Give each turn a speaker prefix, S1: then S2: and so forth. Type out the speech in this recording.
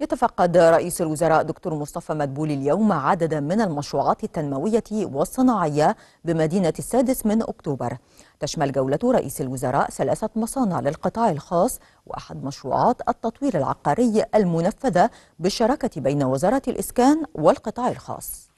S1: يتفقد رئيس الوزراء دكتور مصطفى مدبولي اليوم عددا من المشروعات التنموية والصناعية بمدينة السادس من أكتوبر تشمل جولة رئيس الوزراء ثلاثة مصانع للقطاع الخاص وأحد مشروعات التطوير العقاري المنفذة بالشراكة بين وزارة الإسكان والقطاع الخاص